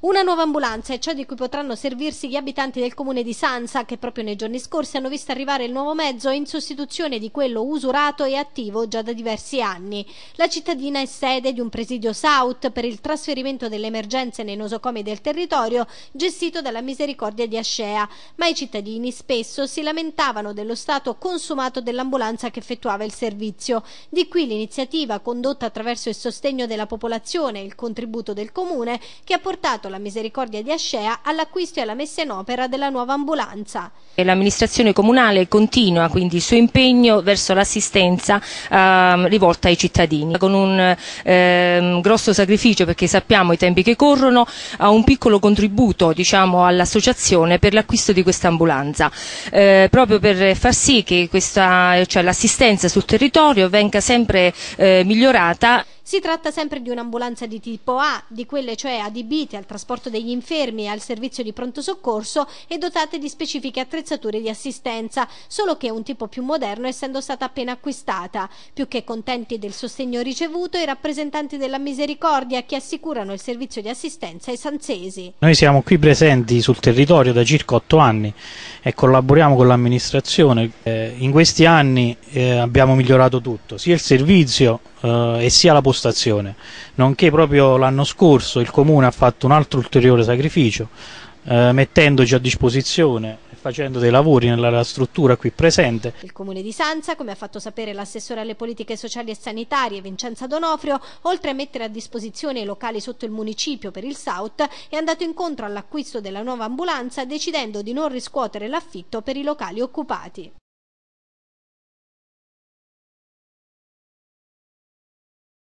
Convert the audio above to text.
Una nuova ambulanza è ciò di cui potranno servirsi gli abitanti del comune di Sansa, che proprio nei giorni scorsi hanno visto arrivare il nuovo mezzo in sostituzione di quello usurato e attivo già da diversi anni. La cittadina è sede di un presidio South per il trasferimento delle emergenze nei nosocomi del territorio, gestito dalla Misericordia di Ascea, ma i cittadini spesso si lamentavano dello stato consumato dell'ambulanza che effettuava il servizio. Di qui l'iniziativa condotta attraverso il sostegno della popolazione e il contributo del comune che ha portato dedicato la misericordia di Ascea all'acquisto e alla messa in opera della nuova ambulanza. L'amministrazione comunale continua quindi il suo impegno verso l'assistenza eh, rivolta ai cittadini, con un eh, grosso sacrificio perché sappiamo i tempi che corrono, ha un piccolo contributo diciamo, all'associazione per l'acquisto di questa ambulanza, eh, proprio per far sì che cioè l'assistenza sul territorio venga sempre eh, migliorata. Si tratta sempre di un'ambulanza di tipo A, di quelle cioè adibite al trasporto degli infermi e al servizio di pronto soccorso e dotate di specifiche attrezzature di assistenza, solo che è un tipo più moderno essendo stata appena acquistata. Più che contenti del sostegno ricevuto, i rappresentanti della Misericordia che assicurano il servizio di assistenza ai sanzesi. Noi siamo qui presenti sul territorio da circa otto anni e collaboriamo con l'amministrazione. Eh in questi anni eh, abbiamo migliorato tutto, sia il servizio eh, e sia la postazione, nonché proprio l'anno scorso il Comune ha fatto un altro ulteriore sacrificio, eh, mettendoci a disposizione facendo dei lavori nella struttura qui presente. Il Comune di Sanza, come ha fatto sapere l'assessore alle politiche sociali e sanitarie Vincenza Donofrio, oltre a mettere a disposizione i locali sotto il municipio per il SAUT, è andato incontro all'acquisto della nuova ambulanza decidendo di non riscuotere l'affitto per i locali occupati.